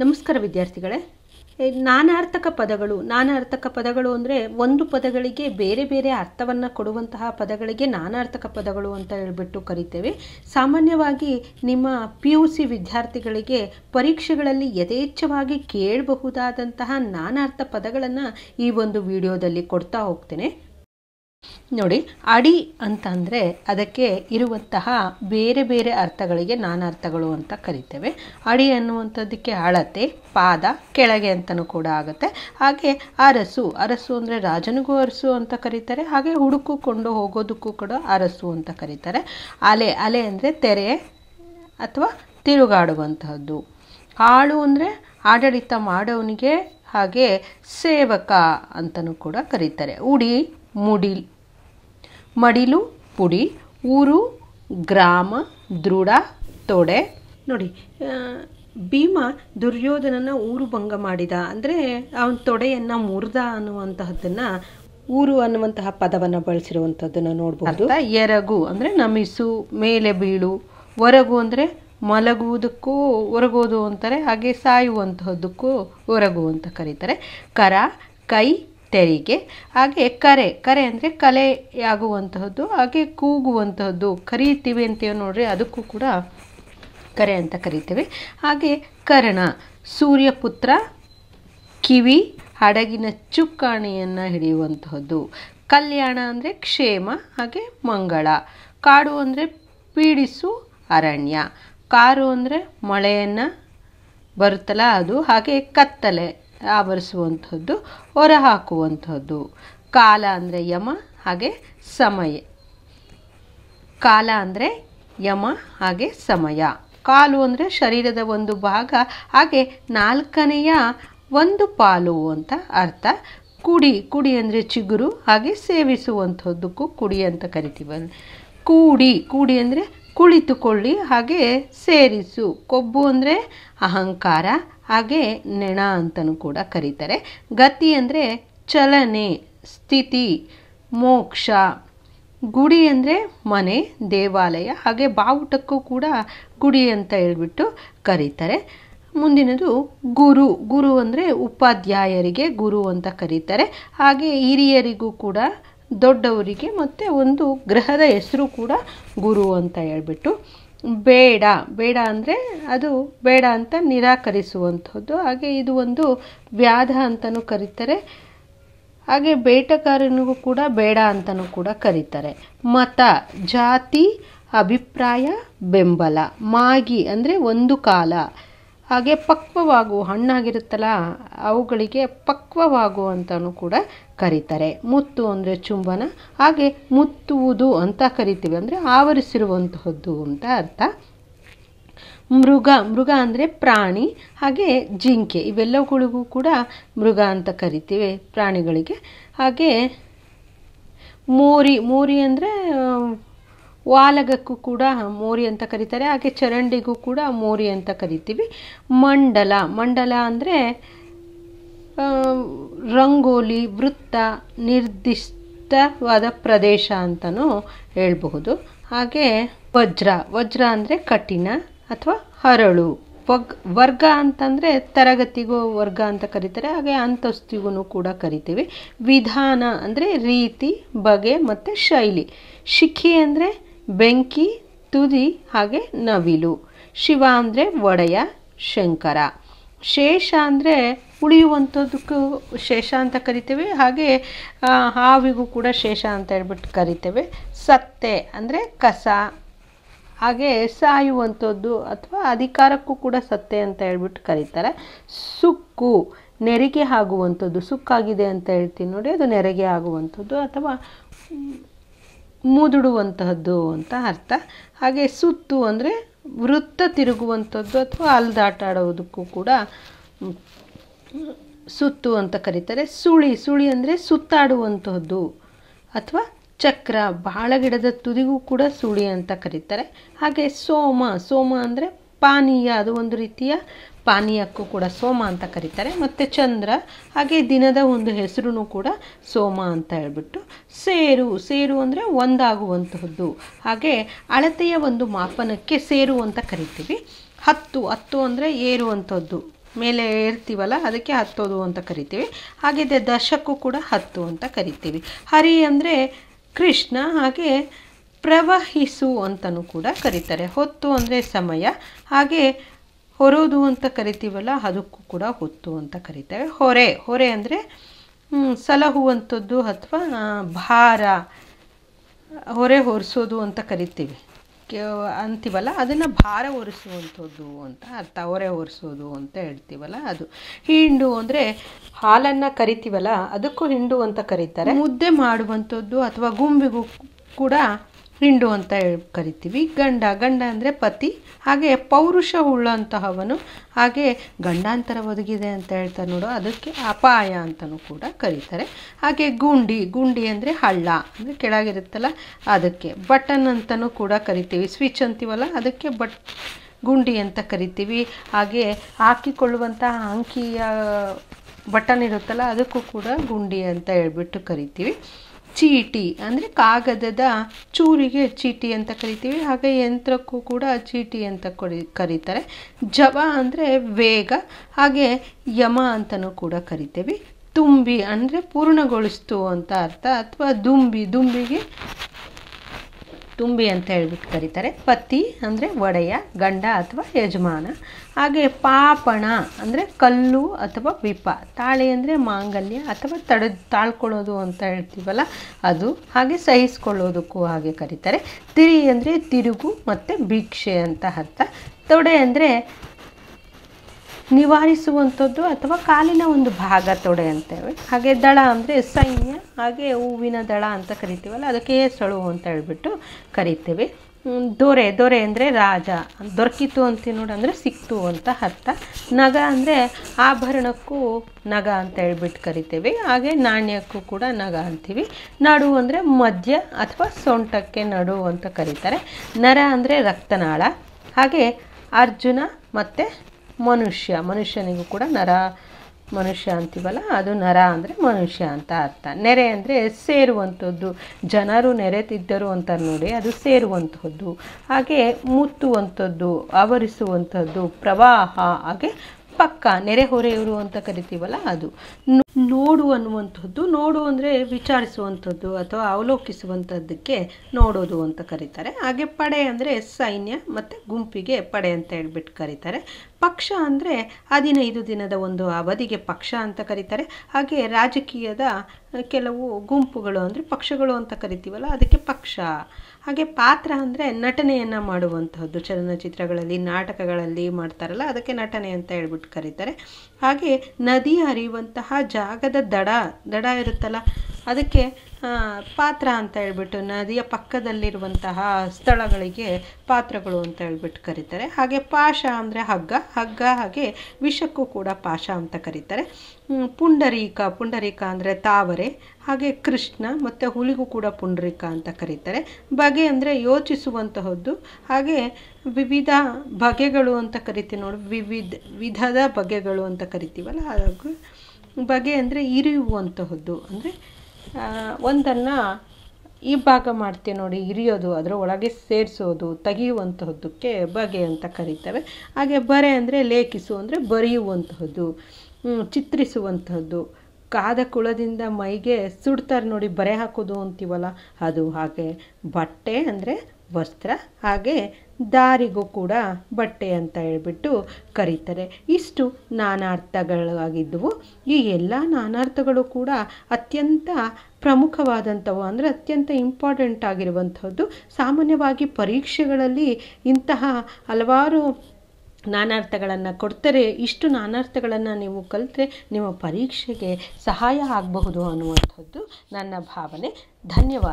ನಮಸ್ಕಾರ ವಿದ್ಯಾರ್ಥಿಗಳೇ ನಾನಾರ್ಥಕ ಪದಗಳು ನಾನಾರ್ಥಕ ಪದಗಳು ಅಂದರೆ ಒಂದು ಪದಗಳಿಗೆ ಬೇರೆ ಬೇರೆ ಅರ್ಥವನ್ನು ಕೊಡುವಂತಹ ಪದಗಳಿಗೆ ನಾನಾರ್ಥಕ ಪದಗಳು ಅಂತ ಹೇಳ್ಬಿಟ್ಟು ಕರಿತೇವೆ ಸಾಮಾನ್ಯವಾಗಿ ನಿಮ್ಮ ಪಿ ಯು ಸಿ ವಿದ್ಯಾರ್ಥಿಗಳಿಗೆ ಪರೀಕ್ಷೆಗಳಲ್ಲಿ ಯಥೇಚ್ಛವಾಗಿ ಕೇಳಬಹುದಾದಂತಹ ನಾನಾರ್ಥ ಪದಗಳನ್ನು ಈ ಒಂದು ವಿಡಿಯೋದಲ್ಲಿ ಕೊಡ್ತಾ ಹೋಗ್ತೇನೆ ನೋಡಿ ಅಡಿ ಅಂದರೆ ಅದಕ್ಕೆ ಇರುವಂತಹ ಬೇರೆ ಬೇರೆ ಅರ್ಥಗಳಿಗೆ ಅರ್ಥಗಳು ಅಂತ ಕರಿತೇವೆ ಅಡಿ ಅನ್ನುವಂಥದ್ದಕ್ಕೆ ಅಳತೆ ಪಾದ ಕೆಳಗೆ ಅಂತಲೂ ಕೂಡ ಆಗುತ್ತೆ ಹಾಗೆ ಅರಸು ಅರಸು ಅಂದರೆ ರಾಜನಿಗೂ ಅರಸು ಅಂತ ಕರೀತಾರೆ ಹಾಗೆ ಹುಡುಕುಕೊಂಡು ಹೋಗೋದಕ್ಕೂ ಕೂಡ ಅರಸು ಅಂತ ಕರೀತಾರೆ ಅಲೆ ಅಲೆ ಅಂದರೆ ತೆರೆ ಅಥವಾ ತಿರುಗಾಡುವಂತಹದ್ದು ಆಳು ಅಂದರೆ ಆಡಳಿತ ಮಾಡೋವನಿಗೆ ಹಾಗೆ ಸೇವಕ ಅಂತಲೂ ಕೂಡ ಕರೀತಾರೆ ಉಡಿ ಮುಡಿಲ್ ಮಡಿಲು ಪುಡಿ ಊರು ಗ್ರಾಮ ದೃಢ ತೊಡೆ ನೋಡಿ ಭೀಮ ದುರ್ಯೋಧನನ ಊರು ಭಂಗ ಮಾಡಿದ ಅಂದರೆ ಅವನ ತೊಡೆಯನ್ನು ಮುರಿದ ಅನ್ನುವಂತಹದ್ದನ್ನು ಊರು ಅನ್ನುವಂತಹ ಪದವನ್ನು ಬಳಸಿರುವಂಥದ್ದನ್ನು ನೋಡ್ಬೋದು ಎರಗು ಅಂದರೆ ನಮಿಸು ಮೇಲೆ ಬೀಳು ಹೊರಗು ಅಂದರೆ ಮಲಗುವುದಕ್ಕೂ ಒರಗೋದು ಅಂತಾರೆ ಹಾಗೆ ಸಾಯುವಂತಹದ್ದಕ್ಕೂ ಹೊರಗು ಅಂತ ಕರೀತಾರೆ ಕರ ಕೈ ತೆರಿಗೆ ಹಾಗೆ ಕರೆ ಕರೆ ಅಂದರೆ ಕಲೆಯಾಗುವಂತಹದ್ದು ಹಾಗೆ ಕೂಗುವಂತಹದ್ದು ಕರೀತೀವಿ ಅಂತೀವಿ ನೋಡ್ರಿ ಅದಕ್ಕೂ ಕೂಡ ಕರೆ ಅಂತ ಕರೀತೇವೆ ಹಾಗೆ ಕರ್ಣ ಸೂರ್ಯಪುತ್ರ ಕಿವಿ ಹಡಗಿನ ಚುಕ್ಕಾಣಿಯನ್ನು ಹಿಡಿಯುವಂತಹದ್ದು ಕಲ್ಯಾಣ ಅಂದರೆ ಕ್ಷೇಮ ಹಾಗೆ ಮಂಗಳ ಕಾಡು ಅಂದರೆ ಪೀಡಿಸು ಅರಣ್ಯ ಕಾರು ಅಂದರೆ ಮಳೆಯನ್ನು ಬರುತ್ತಲ್ಲ ಅದು ಹಾಗೆ ಕತ್ತಲೆ ಆವರಿಸುವಂಥದ್ದು ಹೊರಹಾಕುವಂಥದ್ದು ಕಾಲ ಅಂದರೆ ಯಮ ಹಾಗೆ ಸಮಯ ಕಾಲ ಅಂದರೆ ಯಮ ಹಾಗೆ ಸಮಯ ಕಾಲು ಅಂದರೆ ಶರೀರದ ಒಂದು ಭಾಗ ಹಾಗೆ ನಾಲ್ಕನೆಯ ಒಂದು ಪಾಲು ಅಂತ ಅರ್ಥ ಕುಡಿ ಕುಡಿ ಅಂದರೆ ಚಿಗುರು ಹಾಗೆ ಸೇವಿಸುವಂಥದ್ದಕ್ಕೂ ಕುಡಿ ಅಂತ ಕರಿತೀವಿ ಕೂಡಿ ಕೂಡಿ ಅಂದರೆ ಕುಳಿತುಕೊಳ್ಳಿ ಹಾಗೆ ಸೇರಿಸು ಕೊಬ್ಬು ಅಂದರೆ ಅಹಂಕಾರ ಹಾಗೆ ನೆಣ ಅಂತಲೂ ಕೂಡ ಕರೀತಾರೆ ಗತಿ ಅಂದರೆ ಚಲನೆ ಸ್ಥಿತಿ ಮೋಕ್ಷ ಗುಡಿ ಅಂದರೆ ಮನೆ ದೇವಾಲಯ ಹಾಗೆ ಬಾವುಟಕ್ಕೂ ಕೂಡ ಗುಡಿ ಅಂತ ಹೇಳ್ಬಿಟ್ಟು ಕರೀತಾರೆ ಮುಂದಿನದು ಗುರು ಗುರು ಅಂದರೆ ಉಪಾಧ್ಯಾಯರಿಗೆ ಗುರು ಅಂತ ಕರೀತಾರೆ ಹಾಗೆ ಹಿರಿಯರಿಗೂ ಕೂಡ ದೊಡ್ಡವರಿಗೆ ಮತ್ತು ಒಂದು ಗ್ರಹದ ಹೆಸರು ಕೂಡ ಗುರು ಅಂತ ಹೇಳ್ಬಿಟ್ಟು ಬೇಡ ಬೇಡ ಅಂದರೆ ಅದು ಬೇಡ ಅಂತ ನಿರಾಕರಿಸುವಂಥದ್ದು ಹಾಗೆ ಇದು ಒಂದು ವ್ಯಾಧ ಅಂತಲೂ ಕರೀತಾರೆ ಹಾಗೆ ಬೇಟೆಗಾರನಿಗೂ ಕೂಡ ಬೇಡ ಅಂತಲೂ ಕೂಡ ಕರೀತಾರೆ ಮತ ಜಾತಿ ಅಭಿಪ್ರಾಯ ಬೆಂಬಲ ಮಾಗಿ ಅಂದರೆ ಒಂದು ಕಾಲ ಹಾಗೆ ಪಕ್ವವಾಗು ಹಣ್ಣಾಗಿರುತ್ತಲ್ಲ ಅವುಗಳಿಗೆ ಪಕ್ವವಾಗು ಅಂತಲೂ ಕೂಡ ಕರೀತಾರೆ ಮುತ್ತು ಅಂದರೆ ಚುಂಬನ ಹಾಗೆ ಮುತ್ತುವುದು ಅಂತ ಕರಿತೀವಿ ಅಂದರೆ ಆವರಿಸಿರುವಂತಹದ್ದು ಅಂತ ಅರ್ಥ ಮೃಗ ಮೃಗ ಅಂದರೆ ಪ್ರಾಣಿ ಹಾಗೆ ಜಿಂಕೆ ಇವೆಲ್ಲವುಗಳಿಗೂ ಕೂಡ ಮೃಗ ಅಂತ ಕರಿತೀವಿ ಪ್ರಾಣಿಗಳಿಗೆ ಹಾಗೆ ಮೋರಿ ಮೋರಿ ಅಂದರೆ ವಾಲಗಕ್ಕೂ ಕೂಡ ಮೋರಿ ಅಂತ ಕರೀತಾರೆ ಹಾಗೆ ಚರಂಡಿಗೂ ಕೂಡ ಮೋರಿ ಅಂತ ಕರಿತೀವಿ ಮಂಡಲ ಮಂಡಲ ಅಂದರೆ ರಂಗೋಲಿ ವೃತ್ತ ನಿರ್ದಿಷ್ಟವಾದ ಪ್ರದೇಶ ಅಂತಲೂ ಹೇಳಬಹುದು ಹಾಗೆ ವಜ್ರ ವಜ್ರ ಅಂದರೆ ಕಠಿಣ ಅಥವಾ ಹರಳು ವಗ್ ವರ್ಗ ಅಂತಂದರೆ ತರಗತಿಗೂ ವರ್ಗ ಅಂತ ಕರೀತಾರೆ ಹಾಗೆ ಅಂತಸ್ತಿಗೂ ಕೂಡ ಕರಿತೀವಿ ವಿಧಾನ ಅಂದರೆ ರೀತಿ ಬಗೆ ಮತ್ತು ಶೈಲಿ ಶಿಖಿ ಅಂದರೆ ಬೆಂಕಿ ತುದಿ ಹಾಗೆ ನವಿಲು ಶಿವ ಅಂದರೆ ಒಡೆಯ ಶಂಕರ ಶೇಷ ಅಂದರೆ ಉಳಿಯುವಂಥದ್ದಕ್ಕೂ ಶೇಷ ಅಂತ ಕರಿತೇವೆ ಹಾಗೆ ಹಾವಿಗೂ ಕೂಡ ಶೇಷ ಅಂತ ಹೇಳ್ಬಿಟ್ಟು ಕರಿತೇವೆ ಸತ್ತೆ ಅಂದರೆ ಕಸ ಹಾಗೆ ಸಾಯುವಂಥದ್ದು ಅಥವಾ ಅಧಿಕಾರಕ್ಕೂ ಕೂಡ ಸತ್ತೆ ಅಂತ ಹೇಳ್ಬಿಟ್ಟು ಕರೀತಾರೆ ಸುಕ್ಕು ನೆರಿಗೆ ಆಗುವಂಥದ್ದು ಸುಕ್ಕಾಗಿದೆ ಅಂತ ಹೇಳ್ತೀನಿ ನೋಡಿ ಅದು ನೆರಿಗೆ ಆಗುವಂಥದ್ದು ಅಥವಾ ಮುದುಡುವಂತಹದ್ದು ಅಂತ ಅರ್ಥ ಹಾಗೆ ಸುತ್ತು ಅಂದರೆ ವೃತ್ತ ತಿರುಗುವಂಥದ್ದು ಅಥವಾ ಅಲ್ದಾಟಾಡೋದಕ್ಕೂ ಕೂಡ ಸುತ್ತು ಅಂತ ಕರೀತಾರೆ ಸುಳಿ ಸುಳಿ ಅಂದರೆ ಸುತ್ತಾಡುವಂತಹದ್ದು ಅಥವಾ ಚಕ್ರ ಬಹಳ ಗಿಡದ ತುದಿಗೂ ಕೂಡ ಸುಳಿ ಅಂತ ಕರೀತಾರೆ ಹಾಗೆ ಸೋಮ ಸೋಮ ಅಂದರೆ ಪಾನೀಯ ಅದು ಒಂದು ರೀತಿಯ ಪಾನೀಯಕ್ಕೂ ಕೂಡ ಸೋಮ ಅಂತ ಕರೀತಾರೆ ಮತ್ತು ಚಂದ್ರ ಹಾಗೆ ದಿನದ ಒಂದು ಹೆಸರು ಕೂಡ ಸೋಮ ಅಂತ ಹೇಳ್ಬಿಟ್ಟು ಸೇರು ಸೇರು ಅಂದರೆ ಒಂದಾಗುವಂತಹದ್ದು ಹಾಗೆ ಅಳತೆಯ ಒಂದು ಮಾಪನಕ್ಕೆ ಸೇರು ಅಂತ ಕರಿತೀವಿ ಹತ್ತು ಹತ್ತು ಅಂದರೆ ಏರುವಂಥದ್ದು ಮೇಲೆ ಏರ್ತೀವಲ್ಲ ಅದಕ್ಕೆ ಹತ್ತೋದು ಅಂತ ಕರಿತೀವಿ ಹಾಗೆ ದಶಕ್ಕೂ ಕೂಡ ಹತ್ತು ಅಂತ ಕರಿತೀವಿ ಹರಿ ಅಂದರೆ ಕೃಷ್ಣ ಹಾಗೆ ಪ್ರವಹಿಸು ಅಂತಲೂ ಕೂಡ ಕರೀತಾರೆ ಹೊತ್ತು ಅಂದರೆ ಸಮಯ ಹಾಗೆ ಹೊರೋದು ಅಂತ ಕರಿತೀವಲ್ಲ ಅದಕ್ಕೂ ಕೂಡ ಹೊತ್ತು ಅಂತ ಕರಿತೇವೆ ಹೊರೆ ಹೊರೆ ಅಂದರೆ ಸಲಹುವಂಥದ್ದು ಅಥವಾ ಭಾರ ಹೊರೆ ಹೊರಿಸೋದು ಅಂತ ಕರಿತೀವಿ ಅಂತೀವಲ್ಲ ಅದನ್ನು ಭಾರ ಒರೆಸುವಂಥದ್ದು ಅಂತ ಅರ್ಥ ಹೊರೆ ಒರೆಸೋದು ಅಂತ ಹೇಳ್ತೀವಲ್ಲ ಅದು ಹಿಂಡು ಅಂದರೆ ಹಾಲನ್ನು ಕರಿತೀವಲ್ಲ ಅದಕ್ಕೂ ಹಿಂಡು ಅಂತ ಕರೀತಾರೆ ಮುದ್ದೆ ಮಾಡುವಂಥದ್ದು ಅಥವಾ ಗುಂಬಿಗೂ ಕೂಡ ಹಿಂಡು ಅಂತ ಕರಿತೀವಿ ಗಂಡ ಗಂಡ ಅಂದರೆ ಪತಿ ಹಾಗೆ ಪೌರುಷ ಉಳ್ಳಂತಹವನು ಹಾಗೆ ಗಂಡಾಂತರ ಒದಗಿದೆ ಅಂತ ಹೇಳ್ತಾರೆ ನೋಡು ಅದಕ್ಕೆ ಅಪಾಯ ಅಂತಲೂ ಕೂಡ ಕರೀತಾರೆ ಹಾಗೆ ಗುಂಡಿ ಗುಂಡಿ ಅಂದರೆ ಹಳ್ಳ ಅಂದರೆ ಕೆಳಗಿರುತ್ತಲ್ಲ ಅದಕ್ಕೆ ಬಟನ್ ಅಂತಲೂ ಕೂಡ ಕರಿತೀವಿ ಸ್ವಿಚ್ ಅಂತೀವಲ್ಲ ಅದಕ್ಕೆ ಬಟ್ ಗುಂಡಿ ಅಂತ ಕರಿತೀವಿ ಹಾಗೆ ಹಾಕಿಕೊಳ್ಳುವಂಥ ಅಂಕಿಯ ಬಟನ್ ಇರುತ್ತಲ್ಲ ಅದಕ್ಕೂ ಕೂಡ ಗುಂಡಿ ಅಂತ ಹೇಳ್ಬಿಟ್ಟು ಕರಿತೀವಿ ಚೀಟಿ ಅಂದರೆ ಕಾಗದದ ಚೂರಿಗೆ ಚೀಟಿ ಅಂತ ಕರಿತೀವಿ ಹಾಗೆ ಯಂತ್ರಕ್ಕೂ ಕೂಡ ಚೀಟಿ ಅಂತ ಕರಿ ಕರೀತಾರೆ ಜವ ಅಂದರೆ ವೇಗ ಹಾಗೆ ಯಮ ಅಂತಲೂ ಕೂಡ ಕರಿತೀವಿ ತುಂಬಿ ಅಂದರೆ ಪೂರ್ಣಗೊಳಿಸ್ತು ಅಂತ ಅರ್ಥ ಅಥವಾ ದುಂಬಿ ದುಂಬಿಗೆ ತುಂಬಿ ಅಂತ ಹೇಳ್ಬಿಟ್ಟು ಕರೀತಾರೆ ಪತಿ ಅಂದರೆ ಒಡೆಯ ಗಂಡ ಅಥವಾ ಯಜಮಾನ ಹಾಗೆ ಪಾಪಣ ಅಂದರೆ ಕಲ್ಲು ಅಥವಾ ವಿಪ ತಾಳಿ ಅಂದರೆ ಮಾಂಗಲ್ಯ ಅಥವಾ ತಡ ತಾಳ್ಕೊಳ್ಳೋದು ಅಂತ ಹೇಳ್ತೀವಲ್ಲ ಅದು ಹಾಗೆ ಸಹಿಸ್ಕೊಳ್ಳೋದಕ್ಕೂ ಹಾಗೆ ಕರೀತಾರೆ ತಿರಿ ಅಂದರೆ ತಿರುಗು ಮತ್ತು ಭಿಕ್ಷೆ ಅಂತ ಅರ್ಥ ತೊಡೆ ಅಂದರೆ ನಿವಾರಿಸುವಂಥದ್ದು ಅಥವಾ ಕಾಲಿನ ಒಂದು ಭಾಗ ತೊಡೆ ಅಂತೇವೆ ಹಾಗೆ ದಳ ಅಂದರೆ ಸೈನ್ಯ ಹಾಗೆ ಹೂವಿನ ದಳ ಅಂತ ಕರಿತೀವಲ್ಲ ಅದಕ್ಕೆ ಸಳು ಅಂತ ಹೇಳ್ಬಿಟ್ಟು ಕರಿತೀವಿ ದೊರೆ ದೊರೆ ಅಂದರೆ ರಾಜ ದೊರಕಿತು ಅಂತ ನೋಡಿ ಅಂದರೆ ಸಿಕ್ತು ಅಂತ ಅರ್ಥ ನಗ ಅಂದರೆ ಆಭರಣಕ್ಕೂ ನಗ ಅಂತ ಹೇಳ್ಬಿಟ್ಟು ಕರಿತೀವಿ ಹಾಗೆ ನಾಣ್ಯಕ್ಕೂ ಕೂಡ ನಗ ಅಂತೀವಿ ನಡು ಅಂದರೆ ಮಧ್ಯ ಅಥವಾ ಸೊಂಟಕ್ಕೆ ನಡು ಅಂತ ಕರೀತಾರೆ ನರ ಅಂದರೆ ರಕ್ತನಾಳ ಹಾಗೆ ಅರ್ಜುನ ಮತ್ತು ಮನುಷ್ಯ ಮನುಷ್ಯನಿಗೂ ಕೂಡ ನರ ಮನುಷ್ಯ ಅಂತೀವಲ್ಲ ಅದು ನರ ಅಂದರೆ ಮನುಷ್ಯ ಅಂತ ಅರ್ಥ ನೆರೆ ಅಂದರೆ ಸೇರುವಂಥದ್ದು ಜನರು ತಿದ್ದರು ಅಂತ ನೋಡಿ ಅದು ಸೇರುವಂಥದ್ದು ಹಾಗೆ ಮುತ್ತುವಂಥದ್ದು ಆವರಿಸುವಂಥದ್ದು ಪ್ರವಾಹ ಹಾಗೆ ಪಕ್ಕ ಹೊರೆಯವರು ಅಂತ ಕರಿತೀವಲ್ಲ ಅದು ನೋಡು ಅನ್ನುವಂಥದ್ದು ನೋಡು ಅಂದರೆ ವಿಚಾರಿಸುವಂಥದ್ದು ಅಥವಾ ಅವಲೋಕಿಸುವಂಥದ್ದಕ್ಕೆ ನೋಡೋದು ಅಂತ ಕರೀತಾರೆ ಹಾಗೆ ಪಡೆ ಅಂದರೆ ಸೈನ್ಯ ಮತ್ತು ಗುಂಪಿಗೆ ಪಡೆ ಅಂತ ಹೇಳ್ಬಿಟ್ಟು ಕರೀತಾರೆ ಪಕ್ಷ ಅಂದರೆ ಹದಿನೈದು ದಿನದ ಒಂದು ಅವಧಿಗೆ ಪಕ್ಷ ಅಂತ ಕರೀತಾರೆ ಹಾಗೆ ರಾಜಕೀಯದ ಕೆಲವು ಗುಂಪುಗಳು ಅಂದರೆ ಪಕ್ಷಗಳು ಅಂತ ಕರಿತೀವಲ್ಲ ಅದಕ್ಕೆ ಪಕ್ಷ ಹಾಗೆ ಪಾತ್ರ ಅಂದರೆ ನಟನೆಯನ್ನು ಮಾಡುವಂಥದ್ದು ಚಲನಚಿತ್ರಗಳಲ್ಲಿ ನಾಟಕಗಳಲ್ಲಿ ಮಾಡ್ತಾರಲ್ಲ ಅದಕ್ಕೆ ನಟನೆ ಅಂತ ಹೇಳ್ಬಿಟ್ಟು ಕರೀತಾರೆ ಹಾಗೆ ನದಿ ಹರಿಯುವಂತಹ ಜಾಗದ ದಡ ದಡ ಇರುತ್ತಲ್ಲ ಅದಕ್ಕೆ ಪಾತ್ರ ಅಂತ ಹೇಳ್ಬಿಟ್ಟು ನದಿಯ ಪಕ್ಕದಲ್ಲಿರುವಂತಹ ಸ್ಥಳಗಳಿಗೆ ಪಾತ್ರಗಳು ಅಂತ ಹೇಳ್ಬಿಟ್ಟು ಕರೀತಾರೆ ಹಾಗೆ ಪಾಶ ಅಂದರೆ ಹಗ್ಗ ಹಗ್ಗ ಹಾಗೆ ವಿಷಕ್ಕೂ ಕೂಡ ಪಾಶ ಅಂತ ಕರೀತಾರೆ ಪುಂಡರೀಕ ಪುಂಡರೀಕ ಅಂದರೆ ತಾವರೆ ಹಾಗೆ ಕೃಷ್ಣ ಮತ್ತು ಹುಲಿಗೂ ಕೂಡ ಪುಂಡರೀಕ ಅಂತ ಕರೀತಾರೆ ಬಗೆ ಅಂದರೆ ಯೋಚಿಸುವಂತಹದ್ದು ಹಾಗೆ ವಿವಿಧ ಬಗೆಗಳು ಅಂತ ಕರಿತೀವಿ ನೋಡಿ ವಿವಿಧ ವಿಧದ ಬಗೆಗಳು ಅಂತ ಕರಿತೀವಲ್ಲ ಹಾಗೂ ಬಗೆ ಅಂದರೆ ಇರಿಯುವಂತಹದ್ದು ಅಂದರೆ ಒಂದನ್ನು ಈ ಭಾಗ ಮಾಡ್ತೀವಿ ನೋಡಿ ಹಿರಿಯೋದು ಅದರ ಒಳಗೆ ಸೇರಿಸೋದು ತೆಗೆಯುವಂತಹದ್ದಕ್ಕೆ ಬಗೆ ಅಂತ ಕರೀತೇವೆ ಹಾಗೆ ಬರೆ ಅಂದರೆ ಲೇಖಿಸು ಅಂದರೆ ಬರೆಯುವಂತಹದ್ದು ಚಿತ್ರಿಸುವಂಥದ್ದು ಕಾದ ಕುಳದಿಂದ ಮೈಗೆ ಸುಡ್ತಾರೆ ನೋಡಿ ಬರೆ ಹಾಕೋದು ಅಂತೀವಲ್ಲ ಅದು ಹಾಗೆ ಬಟ್ಟೆ ಅಂದರೆ ವಸ್ತ್ರ ಹಾಗೆ ದಾರಿಗೂ ಕೂಡ ಬಟ್ಟೆ ಅಂತ ಹೇಳ್ಬಿಟ್ಟು ಕರೀತಾರೆ ಇಷ್ಟು ನಾನಾರ್ಥಗಳಾಗಿದ್ದವು ಈ ಎಲ್ಲ ನಾನಾರ್ಥಗಳು ಕೂಡ ಅತ್ಯಂತ ಪ್ರಮುಖವಾದಂಥವು ಅಂದರೆ ಅತ್ಯಂತ ಇಂಪಾರ್ಟೆಂಟ್ ಆಗಿರುವಂಥದ್ದು ಸಾಮಾನ್ಯವಾಗಿ ಪರೀಕ್ಷೆಗಳಲ್ಲಿ ಇಂತಹ ಹಲವಾರು ನಾನಾರ್ಥಗಳನ್ನು ಕೊಡ್ತಾರೆ ಇಷ್ಟು ನಾನಾರ್ಥಗಳನ್ನು ನೀವು ಕಲಿತ್ರೆ ನಿಮ್ಮ ಪರೀಕ್ಷೆಗೆ ಸಹಾಯ ಆಗಬಹುದು ಅನ್ನುವಂಥದ್ದು ನನ್ನ ಭಾವನೆ ಧನ್ಯವಾದ